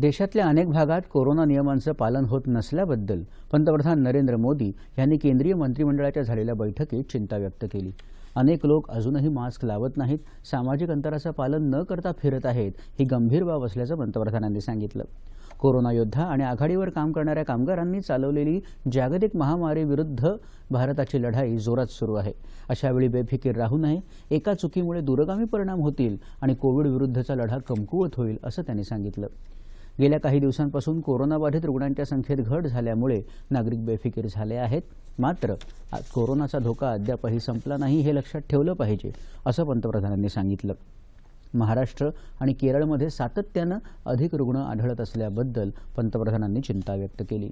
देशातल्या अनेक भागात कोरोना नियमांचं पालन होत नसल्याबद्दल पंतप्रधान नरेंद्र मोदी यांनी केंद्रीय मंत्रिमंडळाच्या झालेल्या बैठकीत चिंता व्यक्त केली अनेक लोक अजूनही मास्क लावत नाहीत सामाजिक अंतराचं पालन न करता फिरत आहेत ही गंभीर बाब असल्याचं पंतप्रधानांनी सांगितलं कोरोना योद्धा आणि आघाडीवर काम करणाऱ्या कामगारांनी चालवलेली जागतिक महामारीविरुद्ध भारताची लढाई जोरात सुरू आहे अशावेळी बेफिकीर राहू नये एका चुकीमुळे दूरगामी परिणाम होतील आणि कोविड विरुद्धचा लढा कमकुवत होईल असं त्यांनी सांगितलं गेल्या काही दिवसांपासून कोरोनाबाधित रुग्णांच्या संख्येत घट झाल्यामुळे नागरिक बेफिकीर झाले आहेत मात्र कोरोनाचा धोका अद्यापही संपला नाही हे लक्षात ठेवलं पाहिजे असं पंतप्रधानांनी सांगितलं महाराष्ट्र आणि केरळमध्ये सातत्यानं अधिक रुग्ण आढळत असल्याबद्दल पंतप्रधानांनी चिंता व्यक्त केली